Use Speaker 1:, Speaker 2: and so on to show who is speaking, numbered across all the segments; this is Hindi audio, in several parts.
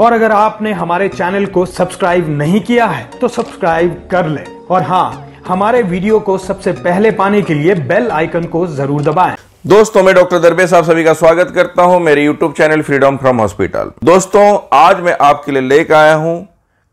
Speaker 1: और अगर आपने हमारे चैनल को सब्सक्राइब नहीं किया है तो सब्सक्राइब कर ले और हाँ हमारे वीडियो को सबसे पहले पाने के लिए बेल आइकन को जरूर दबाएं। दोस्तों मैं डॉक्टर दरबे साहब सभी का स्वागत करता हूं मेरे YouTube channel freedom from hospital दोस्तों आज मैं आपके लिए लेकर आया हूं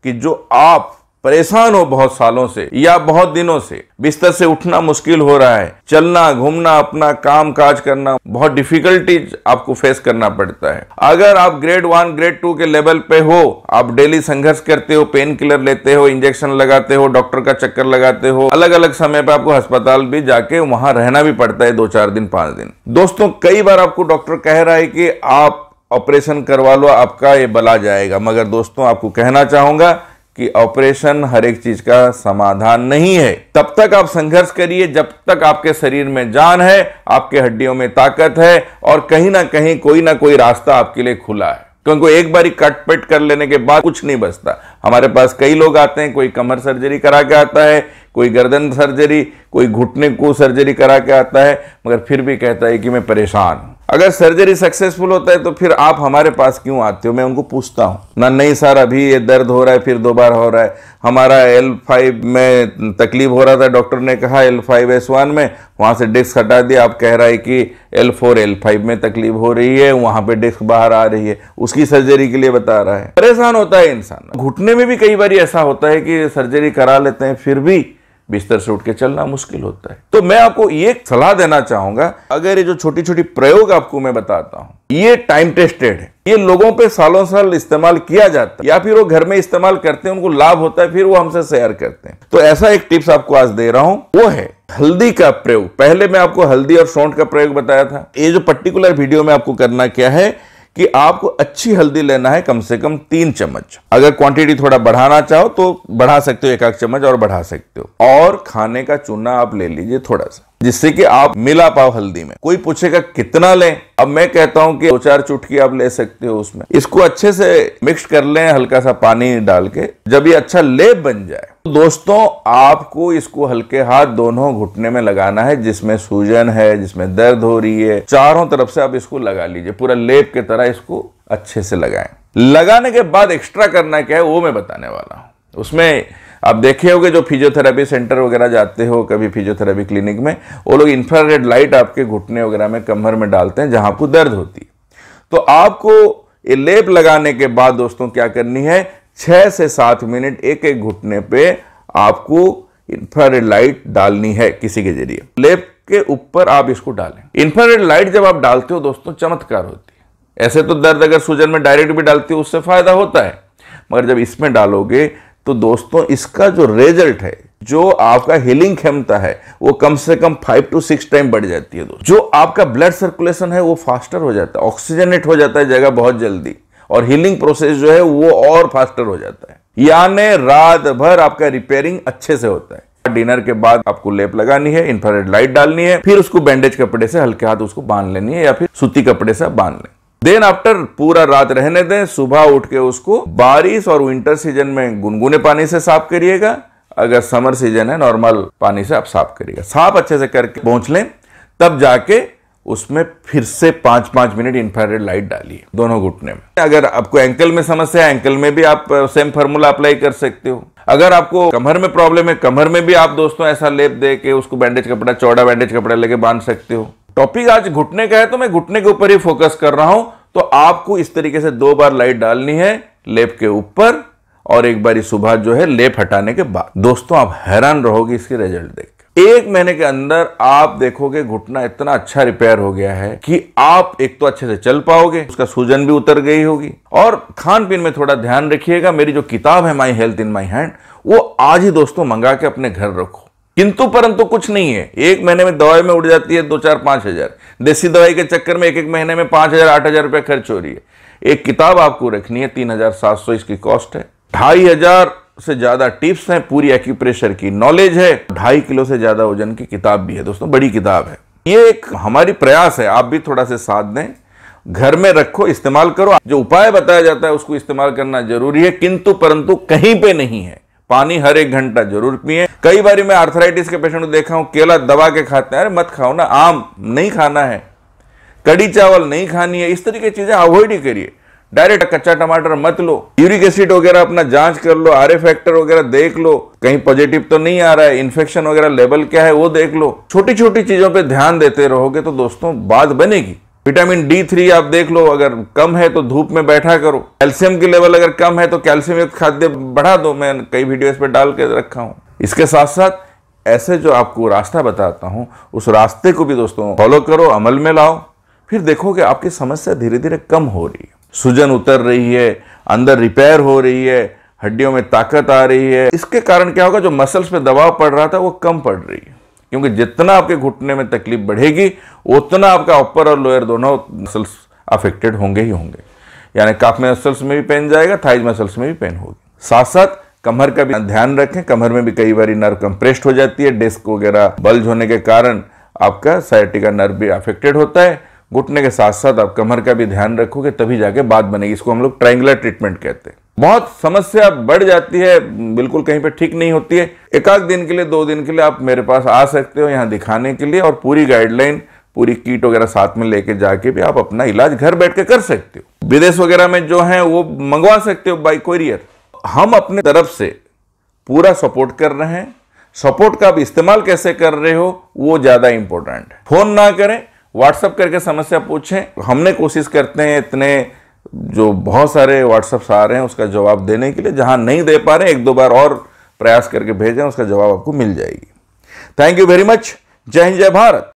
Speaker 1: कि जो आप परेशान हो बहुत सालों से या बहुत दिनों से बिस्तर से उठना मुश्किल हो रहा है चलना घूमना अपना काम काज करना बहुत डिफिकल्टीज आपको फेस करना पड़ता है अगर आप ग्रेड वन ग्रेड टू के लेवल पे हो आप डेली संघर्ष करते हो पेन किलर लेते हो इंजेक्शन लगाते हो डॉक्टर का चक्कर लगाते हो अलग अलग समय पर आपको अस्पताल भी जाके वहां रहना भी पड़ता है दो चार दिन पांच दिन दोस्तों कई बार आपको डॉक्टर कह रहा है कि आप ऑपरेशन करवा लो आपका ये बला जाएगा मगर दोस्तों आपको कहना चाहूंगा कि ऑपरेशन हर एक चीज का समाधान नहीं है तब तक आप संघर्ष करिए जब तक आपके शरीर में जान है आपके हड्डियों में ताकत है और कहीं ना कहीं कोई ना कोई रास्ता आपके लिए खुला है क्योंकि एक बार कट पेट कर लेने के बाद कुछ नहीं बचता हमारे पास कई लोग आते हैं कोई कमर सर्जरी करा के आता है कोई गर्दन सर्जरी कोई घुटने को सर्जरी करा के आता है मगर फिर भी कहता है कि मैं परेशान हूं अगर सर्जरी सक्सेसफुल होता है तो फिर आप हमारे पास क्यों आते हो मैं उनको पूछता हूँ ना नहीं सर अभी ये दर्द हो रहा है फिर दोबारा हो रहा है हमारा एल फाइव में तकलीफ हो रहा था डॉक्टर ने कहा एल फाइव एस वन में वहाँ से डिस्क हटा दिया आप कह रहा है कि एल फोर एल फाइव में तकलीफ हो रही है वहाँ पे डिस्क बाहर आ रही है उसकी सर्जरी के लिए बता रहा है परेशान होता है इंसान घुटने में भी कई बार ऐसा होता है कि सर्जरी करा लेते हैं फिर भी बिस्तर से उठ के चलना मुश्किल होता है तो मैं आपको ये सलाह देना चाहूंगा अगर ये जो छोटी छोटी प्रयोग आपको मैं बताता हूँ ये टाइम टेस्टेड है ये लोगों पे सालों साल इस्तेमाल किया जाता है या फिर वो घर में इस्तेमाल करते हैं उनको लाभ होता है फिर वो हमसे शेयर करते हैं तो ऐसा एक टिप्स आपको आज दे रहा हूं वो है हल्दी का प्रयोग पहले मैं आपको हल्दी और सौंठ का प्रयोग बताया था ये जो पर्टिकुलर वीडियो में आपको करना क्या है कि आपको अच्छी हल्दी लेना है कम से कम तीन चम्मच अगर क्वांटिटी थोड़ा बढ़ाना चाहो तो बढ़ा सकते हो एक आध चम्मच और बढ़ा सकते हो और खाने का चूना आप ले लीजिए थोड़ा सा जिससे कि आप मिला पाओ हल्दी में कोई पूछेगा कितना लें अब मैं कहता हूं कि दो चार चुटकी आप ले सकते हो उसमें इसको अच्छे से मिक्स कर लें हल्का सा पानी डाल के जब ये अच्छा लेप बन जाए तो दोस्तों आपको इसको हल्के हाथ दोनों घुटने में लगाना है जिसमें सूजन है जिसमें दर्द हो रही है चारों तरफ से आप इसको लगा लीजिए पूरा लेप की तरह इसको अच्छे से लगाएं लगाने के बाद एक्स्ट्रा करना क्या है वो मैं बताने वाला हूं उसमें आप देखे होगे जो फिजियोथेरेपी सेंटर वगैरह जाते हो कभी फिजियोथेरेपी क्लिनिक में वो लोग इंफ्रारेड लाइट आपके घुटने वगैरह में कमर में डालते हैं जहां आपको दर्द होती है तो आपको ये लेप लगाने के बाद दोस्तों क्या करनी है छह से सात मिनट एक एक घुटने पे आपको इंफ्रारेड लाइट डालनी है किसी के जरिए लेप के ऊपर आप इसको डालें इंफ्रारेड लाइट जब आप डालते हो दोस्तों चमत्कार होती है ऐसे तो दर्द अगर सूजन में डायरेक्ट भी डालते हो उससे फायदा होता है मगर जब इसमें डालोगे तो दोस्तों इसका जो रिजल्ट है जो आपका हीलिंग क्षमता है वो कम से कम फाइव टू सिक्स टाइम बढ़ जाती है दोस्तों जो आपका ब्लड सर्कुलेशन है वो फास्टर हो जाता है ऑक्सीजनेट हो जाता है जगह बहुत जल्दी और हीलिंग प्रोसेस जो है वो और फास्टर हो जाता है यानी रात भर आपका रिपेयरिंग अच्छे से होता है डिनर के बाद आपको लेप लगानी है इंफ्रारेड लाइट डालनी है फिर उसको बैंडेज कपड़े से हल्के हाथ उसको बांध लेनी है या फिर सूती कपड़े से बांध लें देन आफ्टर पूरा रात रहने दें सुबह उठ के उसको बारिश और विंटर सीजन में गुनगुने पानी से साफ करिएगा अगर समर सीजन है नॉर्मल पानी से आप साफ करिएगा साफ अच्छे से करके पहुंच लें तब जाके उसमें फिर से पांच पांच मिनट इंफ्रारेड लाइट डालिए दोनों घुटने में अगर आपको एंकल में समस्या है एंकल में भी आप सेम फार्मूला अप्लाई कर सकते हो अगर आपको कमर में प्रॉब्लम है कमर में भी आप दोस्तों ऐसा लेप दे के उसको बैंडेज कपड़ा चौड़ा बैंडेज कपड़ा लेके बांध सकते हो टॉपिक आज घुटने का है तो मैं घुटने के ऊपर ही फोकस कर रहा हूं तो आपको इस तरीके से दो बार लाइट डालनी है लेप के ऊपर और एक बार सुबह जो है लेप हटाने के बाद दोस्तों आप हैरान रहोगे इसके रिजल्ट देख एक महीने के अंदर आप देखोगे घुटना इतना अच्छा रिपेयर हो गया है कि आप एक तो अच्छे से चल पाओगे उसका सूजन भी उतर गई होगी और खान पीन में थोड़ा ध्यान रखिएगा मेरी जो किताब है my health in my hand वो आज ही दोस्तों मंगा के अपने घर रखो किंतु परंतु कुछ नहीं है एक महीने में दवाई में उड़ जाती है दो चार पांच हज़ार देसी दवाई के चक्कर में एक एक महीने में पांच हज़ार आठ हज़ार रुपया खर्च हो रही है एक किताब आपको रखनी है तीन हज़ार सात सौ इसकी कॉस्ट है ढाई हज़ार से ज़्यादा टिप्स हैं पूरी एक्यूप्रेशर की नॉलेज है ढाई किलो से ज़्यादा वजन की किताब भी है दोस्तों बड़ी किताब है ये एक हमारी प्रयास है आप भी थोड़ा सा साथ दें घर में रखो इस्तेमाल करो जो उपाय बताया जाता है उसको इस्तेमाल करना जरूरी है किंतु परंतु कहीं पे नहीं है पानी हर एक घंटा जरूर पिए कई बार मैं आर्थराइटिस के पेशेंट को देखा हूं केला दबा के खाते हैं अरे मत खाओ ना आम नहीं खाना है कड़ी चावल नहीं खानी है इस तरीके की चीजें अवॉइड ही करिए डायरेक्ट कच्चा टमाटर मत लो यूरिक एसिड वगैरह अपना जांच कर लो आर फैक्टर वगैरह देख लो कहीं पॉजिटिव तो नहीं आ रहा है इन्फेक्शन वगैरह लेवल क्या है वो देख लो छोटी छोटी चीजों पर ध्यान देते रहोगे तो दोस्तों बात बनेगी विटामिन डी थ्री आप देख लो अगर कम है तो धूप में बैठा करो कैल्शियम की लेवल अगर कम है तो कैल्शियम युक्त खाद्य बढ़ा दो मैं कई वीडियो इस पर डाल के रखा हूँ इसके साथ साथ ऐसे जो आपको रास्ता बताता हूँ उस रास्ते को भी दोस्तों फॉलो करो अमल में लाओ फिर देखो कि आपकी समस्या धीरे धीरे कम हो रही है सूजन उतर रही है अंदर रिपेयर हो रही है हड्डियों में ताकत आ रही है इसके कारण क्या होगा जो मसल्स पे दबाव पड़ रहा था वो कम पड़ रही है क्योंकि जितना आपके घुटने में तकलीफ बढ़ेगी उतना आपका अपर और लोअर दोनों मसल्स अफेक्टेड होंगे ही होंगे यानी काफ मसल्स में भी पेन जाएगा थाइज मसल्स में भी पेन होगी साथ साथ कमर का भी ध्यान रखें कमर में भी कई बार नर्व कंप्रेस्ड हो जाती है डिस्क वगैरह बल्ज होने के कारण आपका साइटिका नर्व भी अफेक्टेड होता है घुटने के साथ साथ आप कमर का भी ध्यान रखोगे तभी जाके बात बनेगी इसको हम लोग ट्राइंगुलर ट्रीटमेंट कहते हैं बहुत समस्या बढ़ जाती है बिल्कुल कहीं पे ठीक नहीं होती है एकाध दिन के लिए दो दिन के लिए आप मेरे पास आ सकते हो यहाँ दिखाने के लिए और पूरी गाइडलाइन पूरी कीट वगैरह साथ में लेके जाके भी आप अपना इलाज घर बैठ के कर सकते हो विदेश वगैरह में जो है वो मंगवा सकते हो बाई कोरियर हम अपने तरफ से पूरा सपोर्ट कर रहे हैं सपोर्ट का आप इस्तेमाल कैसे कर रहे हो वो ज़्यादा इंपॉर्टेंट है फोन ना करें व्हाट्सअप करके समस्या पूछें हमने कोशिश करते हैं इतने जो बहुत सारे व्हाट्सअप्स आ रहे हैं उसका जवाब देने के लिए जहां नहीं दे पा रहे एक दो बार और प्रयास करके भेजें उसका जवाब आपको मिल जाएगी थैंक यू वेरी मच जय हिंद जय भारत